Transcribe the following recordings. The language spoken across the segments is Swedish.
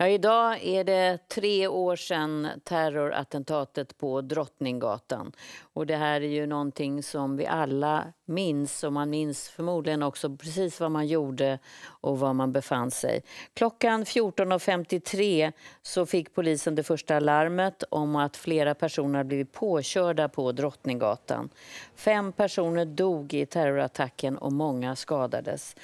Ja, idag är det tre år sedan terrorattentatet på Drottninggatan. Och det här är ju någonting som vi alla minns och man minns förmodligen också precis vad man gjorde och var man befann sig. Klockan 14.53 så fick polisen det första larmet om att flera personer blivit påkörda på Drottninggatan. Fem personer dog i terrorattacken och många skadades.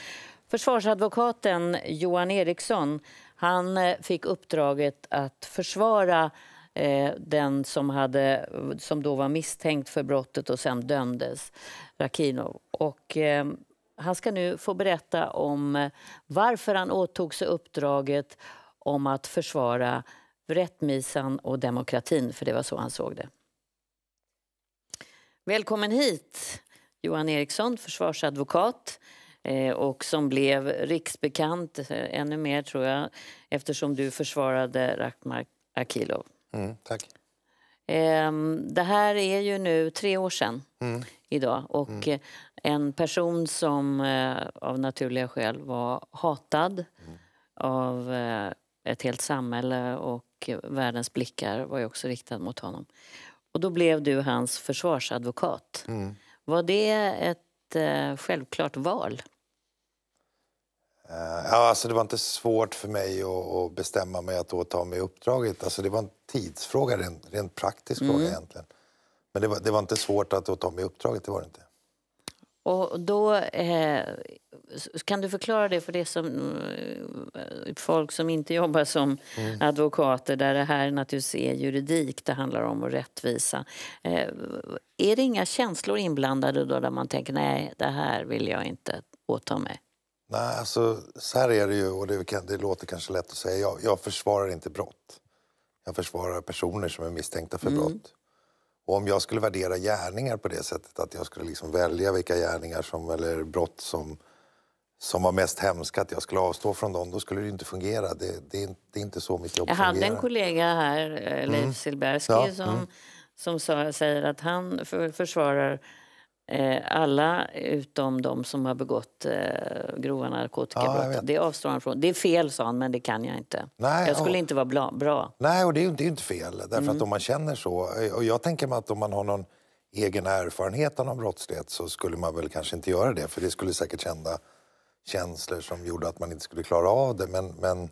Försvarsadvokaten Johan Eriksson han eh, fick uppdraget att försvara eh, den som, hade, som då var misstänkt för brottet och sen dömdes, Rakhino. Och, ehm, han ska nu få berätta om eh, varför han åtog sig uppdraget om att försvara rättvisan och demokratin, för det var så han såg det. Välkommen hit, Johan Eriksson, försvarsadvokat. Eh, och som blev riksbekant eh, ännu mer, tror jag eftersom du försvarade Rakhmat Akilov. Mm, tack. Ehm, det här är ju nu tre år sedan mm. idag och mm. en person som eh, av naturliga skäl var hatad mm. av ett helt samhälle och världens blickar var ju också riktad mot honom. Och då blev du hans försvarsadvokat. Mm. Var det ett självklart val? Eh, ja, alltså det var inte svårt för mig att bestämma mig att då ta mig uppdraget. Alltså det var en tidsfråga, en rent praktisk mm. fråga egentligen. Men det var, det var inte svårt att ta mig uppdraget, det var det inte. Och då, eh, kan du förklara det för det som, eh, folk som inte jobbar som mm. advokater där det här naturligtvis är juridik, det handlar om och rättvisa. Eh, är det inga känslor inblandade då där man tänker nej, det här vill jag inte åta mig? Nej, alltså, så här är det ju, och det, det låter kanske lätt att säga. Jag, jag, försvarar inte brott. Jag försvarar personer som är misstänkta för mm. brott. Och om jag skulle värdera gärningar på det sättet, att jag skulle liksom välja vilka gärningar som, eller brott som, som var mest hemska, att jag skulle avstå från dem, då skulle det inte fungera. Det, det, det är inte så mitt jobb jag fungerar. Jag hade en kollega här, eh, Leif mm. Silbersky, ja. som, mm. som sa, säger att han för, försvarar Eh, alla utom de som har begått eh, grova narkotikabrott. Ja, det avstår han från. Det är fel, sa han, men det kan jag inte. Nej, jag skulle och, inte vara bla, bra. Nej, och det är ju inte, inte fel. Därför mm. att om man känner så... Eh, och jag tänker mig att om man har någon egen erfarenhet av någon brottslighet så skulle man väl kanske inte göra det. För det skulle säkert kända känslor som gjorde att man inte skulle klara av det. Men, men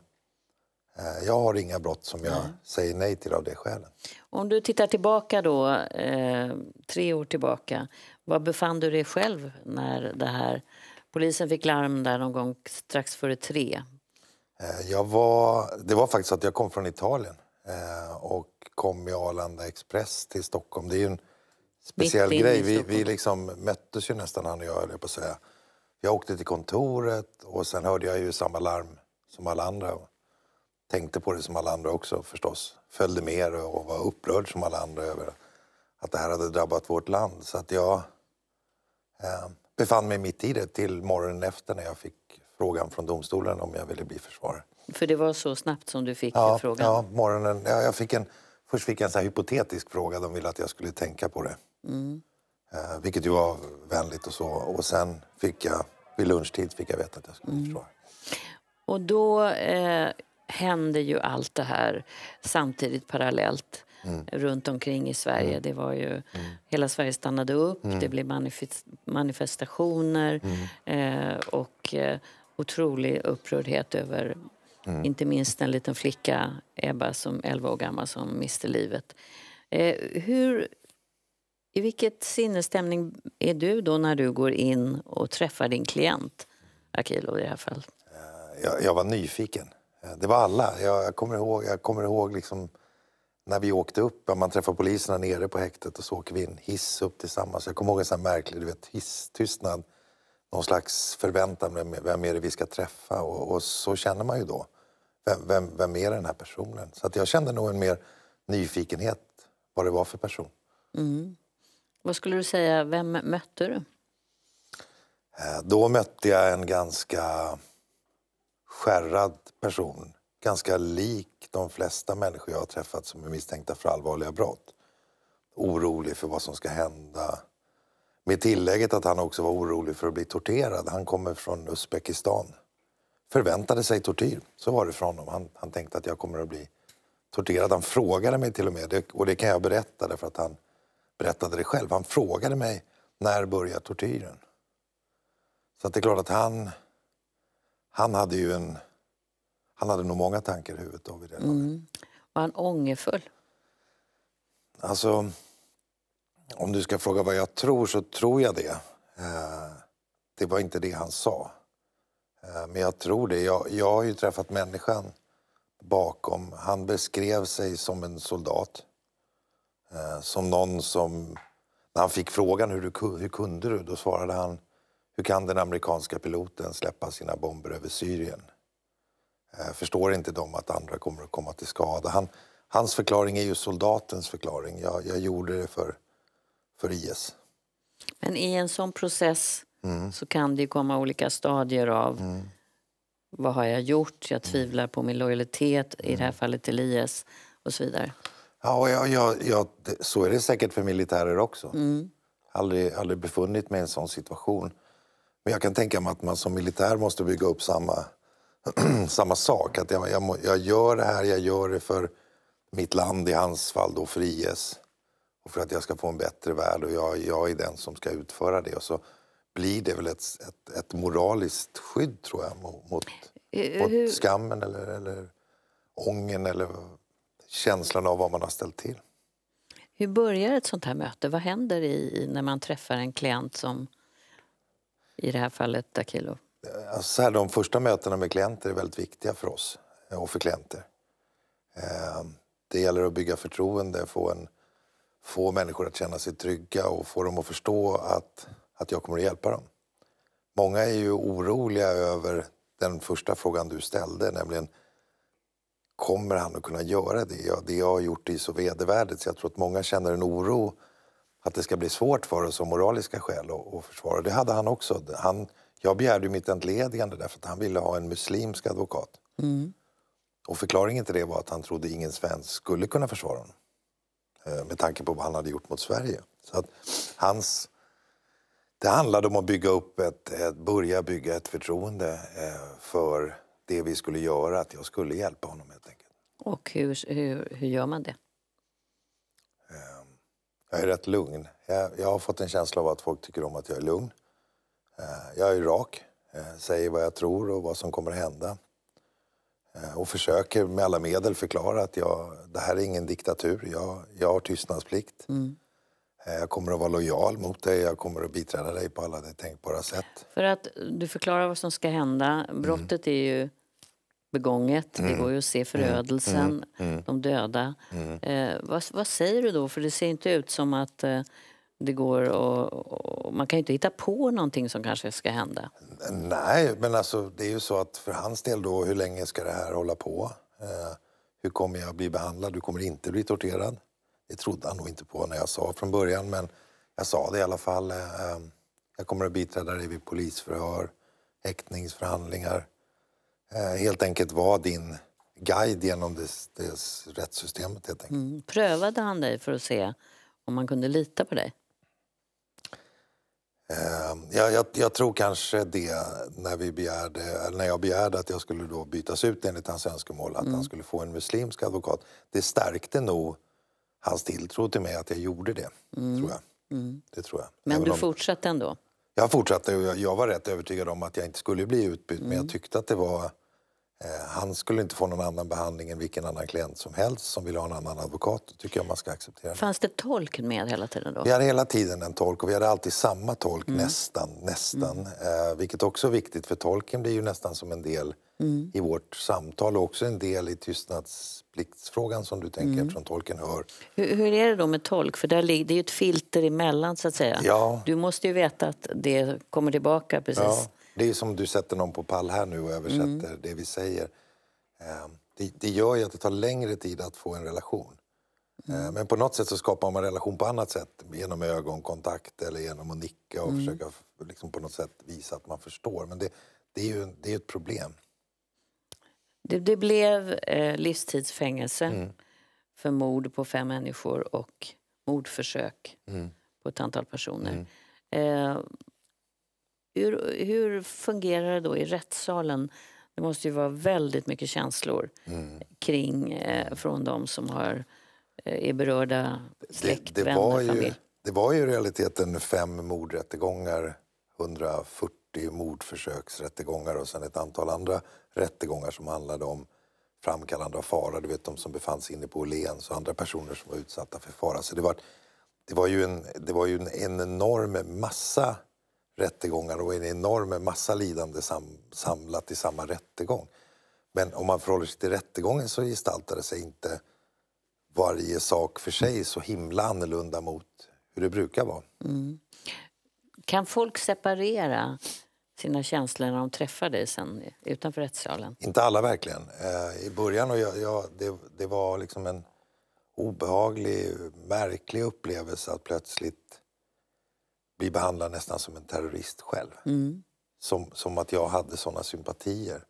Eh, jag har inga brott som jag nej. säger nej till av det skälet. Om du tittar tillbaka då, eh, tre år tillbaka, var befann du dig själv när det här... Polisen fick larm där någon gång strax före tre. Eh, jag var, det var faktiskt att jag kom från Italien och kom med Arlanda Express till Stockholm. Det är en speciell grej. Vi, vi liksom möttes ju nästan, han och jag, på säga. Jag åkte till kontoret och sen hörde jag ju samma larm som alla andra tänkte på det som alla andra också förstås. Följde med och var upprörd som alla andra över att det här hade drabbat vårt land. Så att jag eh, befann mig mitt i det till morgonen efter när jag fick frågan från domstolen om jag ville bli försvarare. För det var så snabbt som du fick ja, frågan? Ja, morgonen, ja, jag fick en, först fick jag en så hypotetisk fråga. De ville att jag skulle tänka på det. Mm. Eh, vilket ju var vänligt och så. Och sen fick jag, vid lunchtid fick jag veta att jag skulle bli mm. försvarare. Och då eh, händer ju allt det här samtidigt parallellt mm. runt omkring i Sverige. Mm. Det var ju, mm. Hela Sverige stannade upp, mm. det blev manifest, manifestationer mm. eh, och eh, otrolig upprördhet över mm. inte minst en liten flicka, Ebba, som 11 år gammal, som miste livet. Eh, hur, I vilket sinnesstämning är du då när du går in och träffar din klient, Akilo i det här fallet? Eh, jag, jag var nyfiken det var alla. Jag, jag, kommer ihåg, jag kommer ihåg liksom när vi åkte upp, man träffar poliserna nere på häktet och så åker vi en hiss upp tillsammans. Jag kommer ihåg en sån märklig du vet, hisstystnad. Någon slags förväntan, vem, vem är det vi ska träffa? Och, och så känner man ju då. Vem, vem, vem, är den här personen? Så att jag kände nog en mer nyfikenhet vad det var för person. Mm. Vad skulle du säga, vem mötte du? Eh, då mötte jag en ganska skärrad person. Ganska lik de flesta människor jag har träffat som är misstänkta för allvarliga brott. Orolig för vad som ska hända. Med tillägget att han också var orolig för att bli torterad. Han kommer från Uzbekistan. Förväntade sig tortyr. Så var det för honom. Han, han tänkte att jag kommer att bli torterad. Han frågade mig till och med, och det kan jag berätta därför att han berättade det själv. Han frågade mig när börjar tortyren? Så det är klart att han han hade ju en... Han hade nog många tankar i huvudet då vid det mm. Var han ångerfull? Alltså, om du ska fråga vad jag tror så tror jag det. Eh, det var inte det han sa. Eh, men jag tror det. Jag, jag har ju träffat människan bakom. Han beskrev sig som en soldat. Eh, som någon som... När han fick frågan hur, du, hur kunde du, då svarade han hur kan den amerikanska piloten släppa sina bomber över Syrien? Eh, förstår inte de att andra kommer att komma till skada? Han, hans förklaring är ju soldatens förklaring. Jag, jag gjorde det för, för IS. Men i en sån process mm. så kan det komma olika stadier av mm. vad har jag gjort? Jag tvivlar på min lojalitet, mm. i det här mm. fallet till IS och så vidare. Ja, och jag, jag, jag, så är det säkert för militärer också. Mm. Aldrig, aldrig befunnit mig i en sån situation. Men jag kan tänka mig att man som militär måste bygga upp samma, samma sak. Att jag, jag, jag, gör det här, jag gör det för mitt land, i hans fall då för IS. Och för att jag ska få en bättre värld och jag, jag är den som ska utföra det. Och så blir det väl ett, ett, ett moraliskt skydd, tror jag, mot, eh, eh, mot Hur... skammen eller, eller ången eller känslan av vad man har ställt till. Hur börjar ett sånt här möte? Vad händer i, när man träffar en klient som i det här fallet Dakilo? Alltså här, de första mötena med klienter är väldigt viktiga för oss eh, och för klienter. Ehm, det gäller att bygga förtroende, få, en, få människor att känna sig trygga och få dem att förstå att, att jag kommer att hjälpa dem. Många är ju oroliga över den första frågan du ställde, nämligen kommer han att kunna göra det? det jag har gjort är så vedervärdigt så jag tror att många känner en oro att det ska bli svårt för oss av moraliska skäl att försvara. Det hade han också. Han, jag begärde mitt entledigande därför att han ville ha en muslimsk advokat. Mm. Och förklaringen till det var att han trodde ingen svensk skulle kunna försvara honom. Eh, med tanke på vad han hade gjort mot Sverige. Så att hans... Det handlade om att bygga upp ett, ett, börja bygga ett förtroende eh, för det vi skulle göra, att jag skulle hjälpa honom helt enkelt. Och hur, hur, hur gör man det? Jag är rätt lugn. Jag, jag, har fått en känsla av att folk tycker om att jag är lugn. Eh, jag är rak, eh, säger vad jag tror och vad som kommer att hända. Eh, och försöker med alla medel förklara att jag, det här är ingen diktatur. Jag, jag har tystnadsplikt. Mm. Jag kommer att vara lojal mot dig, jag kommer att biträda dig på alla tänkbara sätt. För att du förklarar vad som ska hända. Brottet mm. är ju begånget. Mm. Det går ju att se mm. förödelsen, mm. mm. de döda. Mm. Eh, vad, vad, säger du då? För det ser inte ut som att eh, det går och, och, Man kan ju inte hitta på någonting som kanske ska hända. Nej, men alltså, det är ju så att för hans del då, hur länge ska det här hålla på? Eh, hur kommer jag bli behandlad? Du kommer inte bli torterad. Det trodde han nog inte på när jag sa från början, men jag sa det i alla fall. Eh, eh, jag kommer att biträda dig vid polisförhör, häktningsförhandlingar. Eh, helt enkelt var din guide genom det, det rättssystemet. Helt enkelt. Mm. Prövade han dig för att se om man kunde lita på dig? Eh, jag, jag, jag, tror kanske det när, vi begärde, när jag begärde att jag skulle då bytas ut enligt hans önskemål, att mm. han skulle få en muslimsk advokat. Det stärkte nog hans tilltro till mig att jag gjorde det. Mm. Tror jag. Mm. det tror jag. Men Även du fortsatte ändå? Jag fortsatte. Jag, jag var rätt övertygad om att jag inte skulle bli utbytt, men jag mm. tyckte att det var Eh, han skulle inte få någon annan behandling än vilken annan klient som helst som vill ha en annan advokat. tycker jag man ska acceptera. Fanns det tolk med hela tiden då? Vi hade hela tiden en tolk och vi hade alltid samma tolk mm. nästan, nästan. Mm. Eh, vilket också är viktigt för tolken blir ju nästan som en del mm. i vårt samtal och också en del i tystnadspliktsfrågan som du tänker mm. eftersom tolken hör. Hur, hur, är det då med tolk? För där ligger, det är ju ett filter emellan så att säga. Ja. Du måste ju veta att det kommer tillbaka precis. Ja. Det är som du sätter någon på pall här nu och översätter mm. det vi säger. Eh, det, det, gör ju att det tar längre tid att få en relation. Eh, mm. Men på något sätt så skapar man relation på annat sätt genom ögonkontakt eller genom att nicka och mm. försöka liksom på något sätt visa att man förstår. Men det, det är ju det är ett problem. Det, det blev eh, livstidsfängelse mm. för mord på fem människor och mordförsök mm. på ett antal personer. Mm. Eh, hur, hur fungerar det då i rättssalen? Det måste ju vara väldigt mycket känslor mm. kring eh, från de som har, eh, är berörda, släkt, det, det vänner, var ju, familj. Det var ju i realiteten fem mordrättegångar, 140 mordförsöksrättegångar och sen ett antal andra rättegångar som handlade om framkallande av fara, du vet de som befann sig inne på Åhléns och andra personer som var utsatta för fara. Så det var, det var, ju, en, det var ju en enorm massa rättegångar och en enorm massa lidande sam, samlat i samma rättegång. Men om man förhåller sig till rättegången så gestaltar det sig inte varje sak för sig så himla annorlunda mot hur det brukar vara. Mm. Kan folk separera sina känslor när de träffar dig sen utanför rättssalen? Inte alla verkligen. Eh, I början och jag, jag det, det, var liksom en obehaglig, märklig upplevelse att plötsligt bli behandlad nästan som en terrorist själv. Mm. Som, som att jag hade såna sympatier.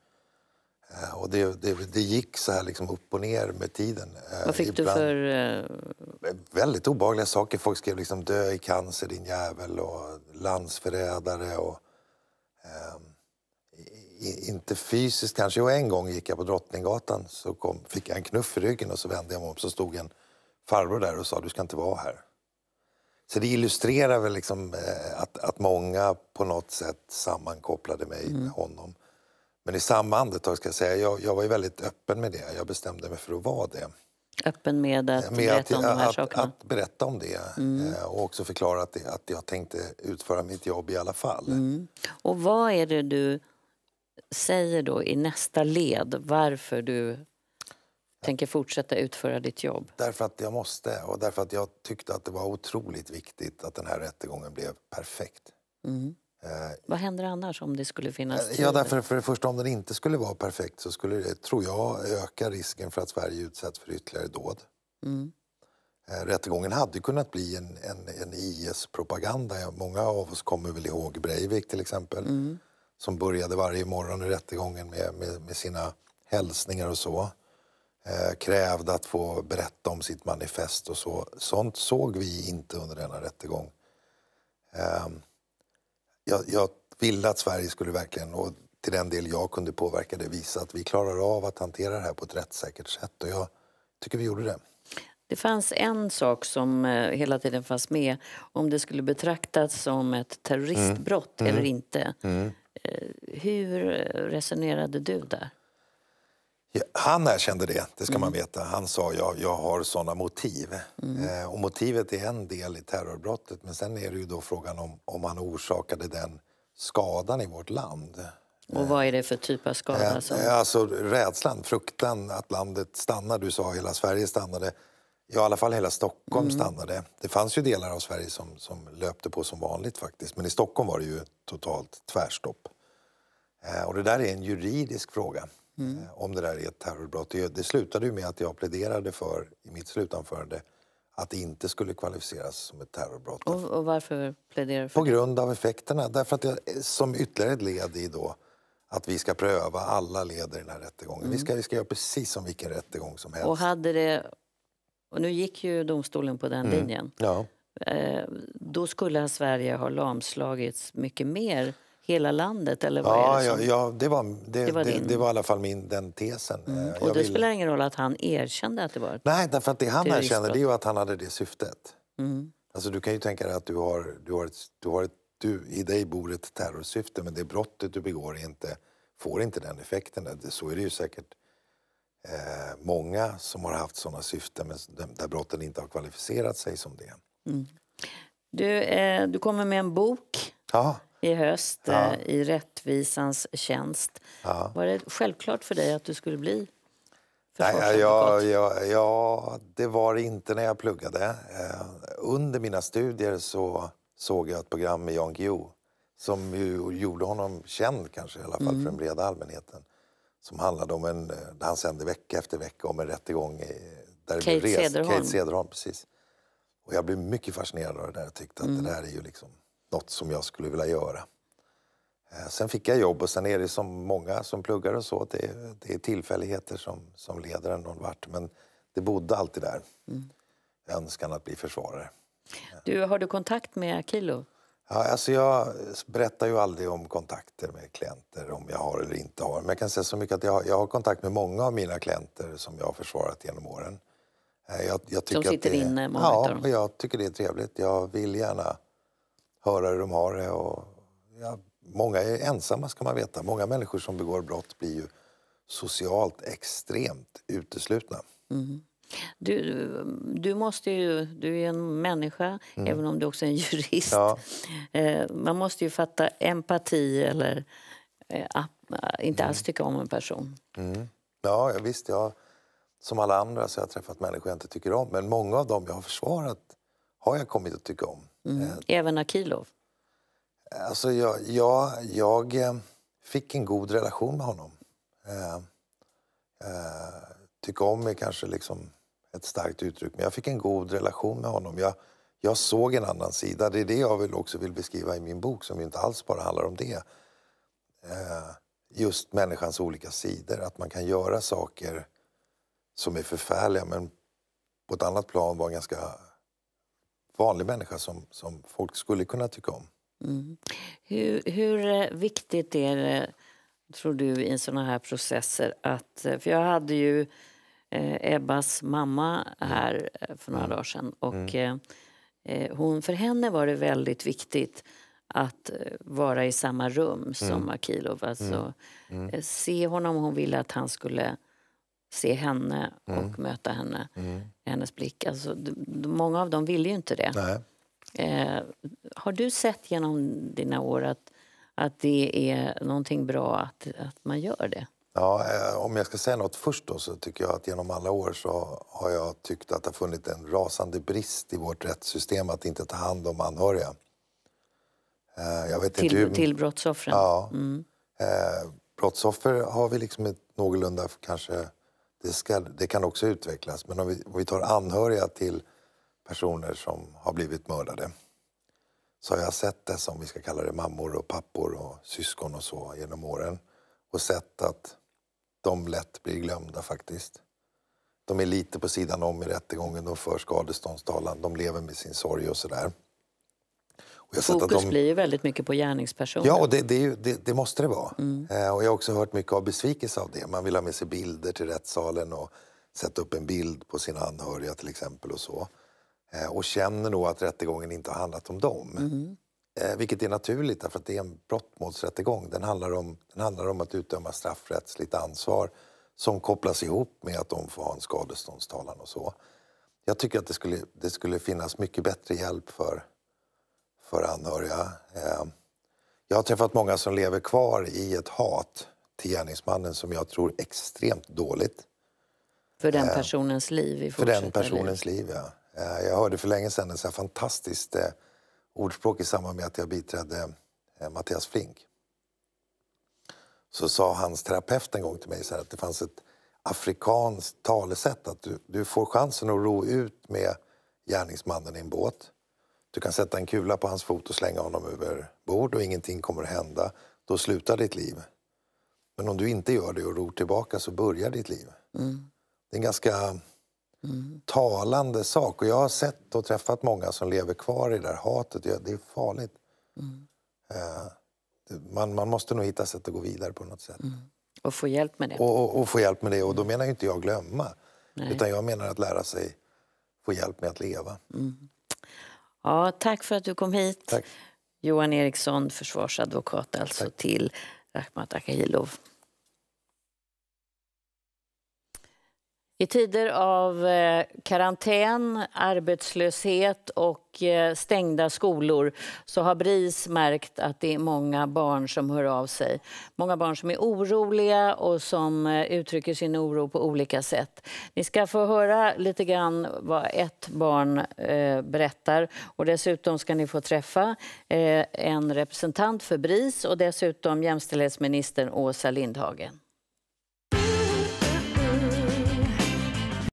Eh, och det, det, det, gick så här liksom upp och ner med tiden. Eh, Vad fick ibland. du för... Eh... eh väldigt obehagliga saker. Folk skrev liksom dö i cancer din jävel och landsförrädare. Och, ehm, i, inte fysiskt kanske. Och en gång gick jag på Drottninggatan så kom, fick jag en knuff i ryggen och så vände jag mig om så stod en farbror där och sa du ska inte vara här. Så det illustrerar väl liksom eh, att, att många på något sätt sammankopplade mig mm. med honom. Men i samma andetag ska jag säga, jag, jag var ju väldigt öppen med det. Jag bestämde mig för att vara det. Öppen med att med berätta att, om de här att, sakerna? Att berätta om det mm. Eh, och också förklara att, det, att jag tänkte utföra mitt jobb i alla fall. Mm. Och vad är det du säger då i nästa led varför du tänker fortsätta utföra ditt jobb? Därför att jag måste och därför att jag tyckte att det var otroligt viktigt att den här rättegången blev perfekt. Mm. Eh, Vad händer annars om det skulle finnas tid? Ja, därför för det första, om den inte skulle vara perfekt så skulle det, tror jag, öka risken för att Sverige utsätts för ytterligare dåd. Mm. Eh, rättegången hade kunnat bli en, en, en IS-propaganda. Många av oss kommer väl ihåg Breivik till exempel mm. som började varje morgon i rättegången med, med, med sina hälsningar och så. Eh, krävde att få berätta om sitt manifest och så. Sånt såg vi inte under denna rättegång. Ehm, jag, jag ville att Sverige skulle verkligen, och till den del jag kunde påverka det, visa att vi klarar av att hantera det här på ett rättssäkert sätt. Och jag tycker vi gjorde det. Det fanns en sak som eh, hela tiden fanns med, om det skulle betraktas som ett terroristbrott mm. eller mm. inte. Mm. Eh, hur resonerade du där? Han erkände det, det ska man mm. veta. Han sa jag, jag har såna motiv. Mm. Eh, och motivet är en del i terrorbrottet. Men sen är det ju då frågan om, om han orsakade den skadan i vårt land. Och vad är det för typ av skada? Eh, som... Eh, alltså rädslan, fruktan att landet stannar. Du sa hela Sverige stannade. Ja, i alla fall hela Stockholm mm. stannade. Det fanns ju delar av Sverige som, som löpte på som vanligt faktiskt. Men i Stockholm var det ju totalt tvärstopp. Eh, och det där är en juridisk fråga. Mm. Eh, om det där är ett terrorbrott. Det, slutade ju med att jag pläderade för, i mitt slutanförande, att det inte skulle kvalificeras som ett terrorbrott. Och, och varför pläderar du för På grund av effekterna. Därför att det, eh, som ytterligare ett led i då att vi ska pröva alla led i den här rättegången. Mm. Vi, ska, vi ska göra precis som vilken rättegång som helst. Och hade det... Och nu gick ju domstolen på den mm. linjen. Ja. Eh, då skulle Sverige ha lamslagits mycket mer hela landet? Eller vad ja, som... ja, ja, det var, det, det var, det, det, var i alla fall min, den tesen. Mm. Eh, Och det vill... spelar ingen roll att han erkände att det var ett Nej, därför att det han erkände det är ju att han hade det syftet. Mm. Alltså du kan ju tänka dig att du har, du har, ett, du har ett, du, i dig bor ett terrorsyfte men det brottet du begår inte, får inte den effekten. Så är det ju säkert eh, många som har haft sådana syften men där brotten inte har kvalificerat sig som det. Mm. Du, eh, du kommer med en bok. Ja i höst ja. Eh, i rättvisans tjänst. Ja. Var det självklart för dig att du skulle bli Nej, jag, jag, ja, det var det inte när jag pluggade. Eh, under mina studier så såg jag ett program med Jan Guillou som gjorde honom känd kanske i alla fall mm. för den breda allmänheten. Som handlade om en, eh, han sände vecka efter vecka om en rättegång i, där Kate, res, Cederholm. Kate Cederholm. Precis. Och jag blev mycket fascinerad av det där. Jag tyckte att mm. det där är ju liksom något som jag skulle vilja göra. Eh, sen fick jag jobb och sen är det som många som pluggar och så, det, det är tillfälligheter som, som leder en någon vart. Men det bodde alltid där, mm. önskan att bli försvarare. Du, har du kontakt med Akilo? Ja, alltså jag berättar ju aldrig om kontakter med klienter, om jag har eller inte har. Men jag kan säga så mycket att jag, har, jag har kontakt med många av mina klienter som jag har försvarat genom åren. Eh, jag, jag tycker De sitter att det, inne, många Ja, och jag tycker det är trevligt. Jag vill gärna höra hur de har det. Och, ja, många är ensamma ska man veta. Många människor som begår brott blir ju socialt extremt uteslutna. Mm. Du, du, måste ju, du är en människa, mm. även om du också är en jurist. Ja. Eh, man måste ju fatta empati eller eh, eh, inte mm. alls tycka om en person. Mm. Ja, visst. Jag, som alla andra så har jag träffat människor jag inte tycker om. Men många av dem jag har försvarat har jag kommit att tycka om. Mm. Eh, även Akilov? Alltså jag, jag, jag, eh, fick en god relation med honom. Eh, eh, tycka om är kanske liksom ett starkt uttryck, men jag fick en god relation med honom. Jag, jag såg en annan sida. Det är det jag vill också vill beskriva i min bok som inte alls bara handlar om det. Eh, just människans olika sidor, att man kan göra saker som är förfärliga men på ett annat plan var ganska vanlig människa som, som folk skulle kunna tycka om. Mm. Hur, hur eh, viktigt är det, tror du, i såna här processer att... Eh, för jag hade ju eh, Ebbas mamma mm. här eh, för några mm. dagar sedan. Och, mm. eh, hon, för henne var det väldigt viktigt att vara i samma rum som mm. Akilov. Alltså, mm. mm. Se honom. Hon ville att han skulle se henne mm. och möta henne, mm. hennes blick. Alltså, många av dem ville ju inte det. Eh, har du sett genom dina år att, att det är någonting bra att, att man gör det? Ja, eh, om jag ska säga något först då, så tycker jag att genom alla år så har jag tyckt att det har funnits en rasande brist i vårt rättssystem att inte ta hand om anhöriga. Eh, jag vet till, inte hur... till brottsoffren? Ja. Mm. Eh, brottsoffer har vi liksom ett någorlunda kanske det, ska, det kan också utvecklas. Men om vi, om vi, tar anhöriga till personer som har blivit mördade så har jag sett det som vi ska kalla det mammor och pappor och syskon och så genom åren och sett att de lätt blir glömda faktiskt. De är lite på sidan om i rättegången, de för skadeståndstalan, de lever med sin sorg och sådär. Fokus de... blir ju väldigt mycket på gärningspersonen. Ja, och det, det, ju, det, det måste det vara. Mm. Eh, och jag har också hört mycket av besvikelse av det. Man vill ha med sig bilder till rättssalen och sätta upp en bild på sina anhöriga till exempel och så. Eh, och känner nog att rättegången inte har handlat om dem. Mm. Eh, vilket är naturligt för det är en brottmålsrättegång. Den handlar om, den handlar om att utdöma straffrättsligt ansvar som kopplas ihop med att de får ha en skadeståndstalan och så. Jag tycker att det skulle, det skulle finnas mycket bättre hjälp för för anhöriga. Eh, jag har träffat många som lever kvar i ett hat till gärningsmannen som jag tror är extremt dåligt. För den eh, personens liv? I för den personens liv, ja. Eh, jag hörde för länge sedan ett fantastiskt ordspråk i samband med att jag biträdde Mattias Flink. Så sa hans terapeut en gång till mig så att det fanns ett afrikanskt talesätt att du, du får chansen att ro ut med gärningsmannen i en båt. Du kan sätta en kula på hans fot och slänga honom över bord och ingenting kommer att hända. Då slutar ditt liv. Men om du inte gör det och ror tillbaka så börjar ditt liv. Mm. Det är en ganska mm. talande sak. Och jag har sett och träffat många som lever kvar i det där hatet. Det är farligt. Mm. Eh, man, man måste nog hitta sätt att gå vidare på något sätt. Mm. Och få hjälp med det. Och, och, och, få hjälp med det. Och då mm. menar inte jag glömma. Nej. Utan jag menar att lära sig få hjälp med att leva. Mm. Ja, tack för att du kom hit. Tack. Johan Eriksson, försvarsadvokat alltså tack. till Rakhmat Akilov. I tider av eh, karantän, arbetslöshet och eh, stängda skolor så har BRIS märkt att det är många barn som hör av sig. Många barn som är oroliga och som eh, uttrycker sin oro på olika sätt. Ni ska få höra lite grann vad ett barn berättar och dessutom ska ni få träffa en representant för BRIS och dessutom jämställdhetsministern Åsa Lindhagen.